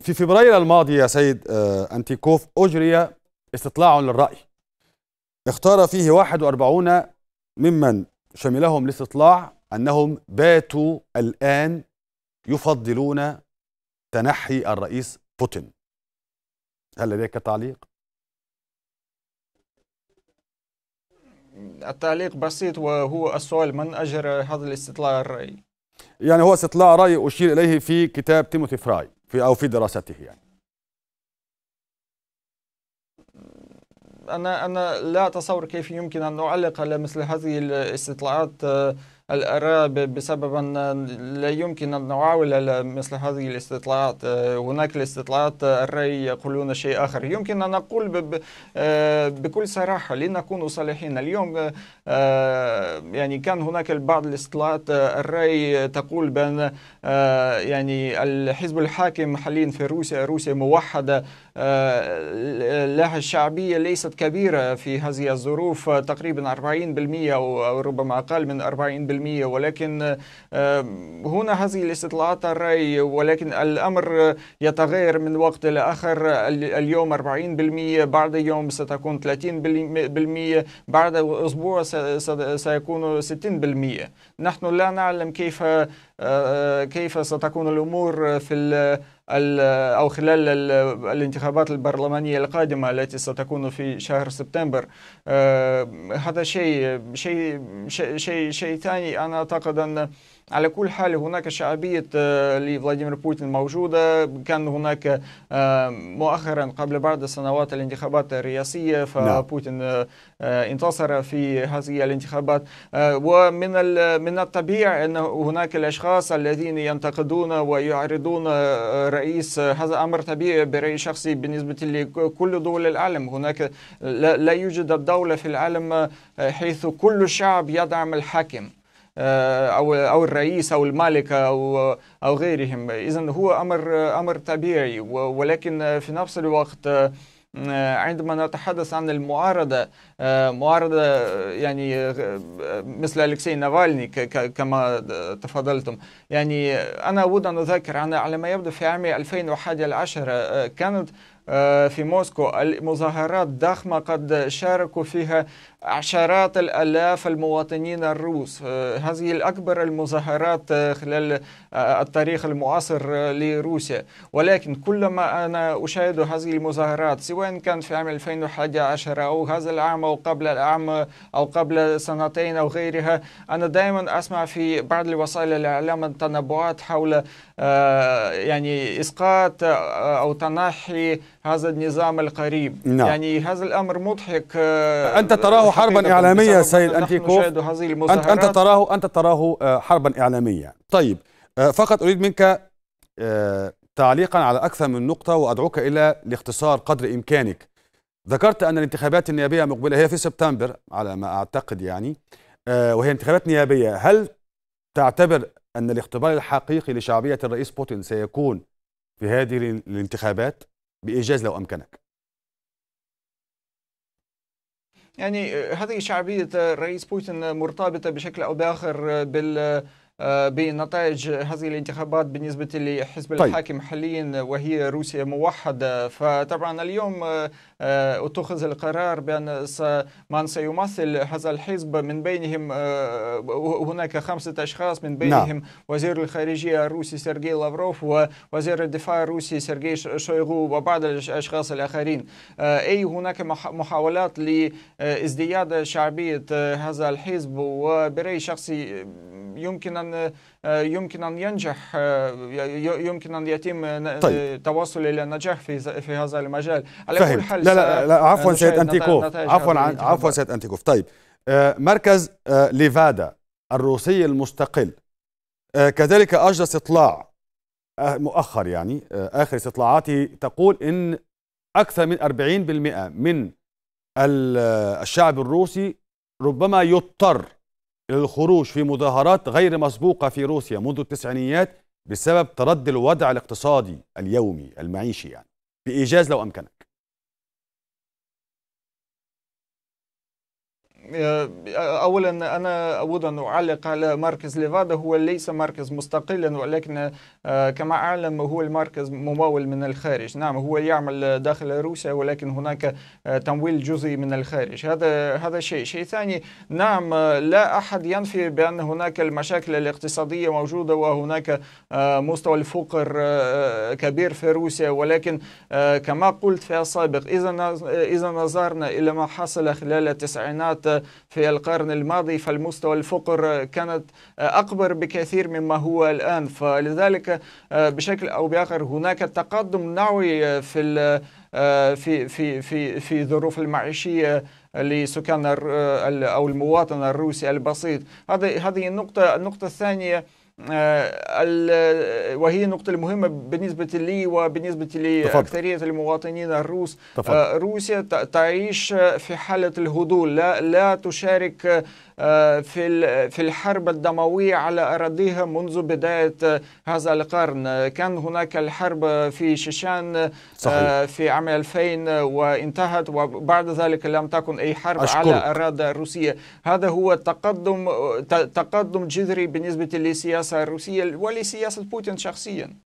في فبراير الماضي يا سيد آه، أنتيكوف أجري استطلاع للرأي اختار فيه 41 ممن شملهم الاستطلاع أنهم باتوا الآن يفضلون تنحي الرئيس بوتين هل لديك تعليق؟ التعليق بسيط وهو السؤال من أجرى هذا الاستطلاع الرأي؟ يعني هو استطلاع رأي أشير إليه في كتاب تيموثي فراي في او في دراسته يعني انا انا لا اتصور كيف يمكن ان اعلق على مثل هذه الاستطلاعات آه، الآراء بسبب أن لا يمكن أن نعاول مثل هذه الاستطلاعات آه، هناك الاستطلاعات آه، الرأي يقولون شيء آخر يمكن أن أقول آه، بكل صراحة لنكون صالحين اليوم يعني كان هناك بعض الاستطلاعات الرأي تقول بأن يعني الحزب الحاكم حاليا في روسيا روسيا موحدة لها الشعبية ليست كبيرة في هذه الظروف تقريبا 40% أو ربما أقل من 40% بالمية ولكن هنا هذه الاستطلاعات الرأي ولكن الأمر آه، يتغير من وقت لآخر اليوم 40% بعد يوم ستكون 30% بعد أسبوع سيكون 60% نحن لا نعلم كيف آه، آه، كيف ستكون الأمور في أو خلال الانتخابات البرلمانية القادمة التي ستكون في شهر سبتمبر آه، هذا شيء شيء شيء شيء ثاني أنا أعتقد أن على كل حال هناك شعبية آه، لفلاديمير بوتين موجودة كان هناك آه، مؤخرا قبل بعض السنوات الانتخابات الرئاسية نعم. فبوتين آه، انتصر في هذه الانتخابات ومن من الطبيعي أن هناك الأشخاص الذين ينتقدون ويعرضون رئيس هذا أمر طبيعي برأي شخصي بالنسبة لكل دول العالم هناك لا يوجد دولة في العالم حيث كل الشعب يدعم الحاكم آه، او او الرئيس او الملك او او غيرهم اذا هو امر امر طبيعي ولكن في نفس الوقت آه، عندما نتحدث عن المعارضة آه، معارضة يعني مثل ألكسي نافالني كما تفضلتم يعني أنا أود أن أذكر أن على ما يبدو في عام 2011 كانت آه، في موسكو المظاهرات ضخمة قد شاركوا فيها عشرات الآلاف المواطنين الروس آه، هذه الأكبر المظاهرات آه، خلال التاريخ المعاصر لروسيا ولكن كلما أنا أشاهد هذه المظاهرات سواء كان في عام 2011 أو هذا العام أو قبل العام أو قبل سنتين أو غيرها أنا دائما أسمع في بعض وسائل الإعلام التنبؤات حول يعني إسقاط أو تنحي هذا النظام القريب نعم. يعني هذا الأمر مضحك آه، أنت تراه حربا إعلامية سيد انتيكو أنت, أنت تراه أنت تراه آه، حربا إعلامية طيب آه، فقط أريد منك تعليقا على أكثر من نقطة وأدعوك إلى الاختصار قدر إمكانك ذكرت أن الانتخابات النيابية المقبله هي في سبتمبر على ما أعتقد يعني وهي انتخابات نيابية هل تعتبر أن الاختبار الحقيقي لشعبية الرئيس بوتين سيكون في هذه الانتخابات؟ بإيجاز لو أمكنك يعني آه، هذه شعبية آه، الرئيس بوتين مرتبطة بشكل أو بآخر آه، بال بنتائج هذه الانتخابات بالنسبة لحزب طيب. الحاكم حاليا وهي روسيا موحدة فطبعا اليوم آه، اتخذ القرار بأن من سيمثل هذا الحزب من بينهم آه، هناك خمسة أشخاص من نعم. بينهم نعم. وزير الخارجية الروسي سيرجي لافروف ووزير الدفاع الروسي سيرجي شويغو وبعض الأشخاص الآخرين آه، أي هناك محاولات لازدياد شعبية هذا الحزب وبرأي شخصي يمكن أن آه، آه، يمكن ان ينجح آه، يمكن ان يتم طيب. الى النجاح في في هذا المجال على فهمت. كل حال لا لا, لا عفوا سيد انتيكوف عفوا عفوا سيد انتيكوف طيب مركز ليفادا الروسي المستقل كذلك اجرى استطلاع مؤخر يعني اخر استطلاعاته تقول ان اكثر من 40% من الشعب الروسي ربما يضطر للخروج في مظاهرات غير مسبوقة في روسيا منذ التسعينيات بسبب تردي الوضع الاقتصادي اليومي المعيشي يعني بإيجاز لو أمكنك آه، اولا انا اود ان اعلق على مركز ليفادا هو ليس مركز مستقلا ولكن آه، كما اعلم هو المركز ممول من الخارج نعم هو يعمل داخل روسيا ولكن هناك آه، تمويل جزئي من الخارج هذا هذا شيء شيء ثاني نعم لا احد ينفي بان هناك المشاكل الاقتصاديه موجوده وهناك مستوى الفقر كبير في روسيا ولكن كما قلت في السابق اذا اذا نظرنا الى ما حصل خلال التسعينات في القرن الماضي فالمستوى الفقر كانت أكبر بكثير مما هو الآن فلذلك آه، بشكل أو بآخر هناك تقدم نوعي في آه، في في في في ظروف المعيشيه لسكان آه، او المواطن الروسي البسيط هذه هذه النقطه النقطه الثانيه آه، وهي النقطة المهمة بالنسبة لي وبالنسبة لأكثرية المواطنين الروس تفضل. آه، روسيا تعيش في حالة الهدوء لا, لا تشارك آه، في في الحرب الدموية على أراضيها منذ بداية هذا القرن كان هناك الحرب في شيشان صحيح. في عام 2000 وانتهت وبعد ذلك لم تكن أي حرب أشكرك. على أراضي روسية هذا هو تقدم تقدم جذري بالنسبة للسياسة السياسة الروسية ولسياسه بوتين شخصيا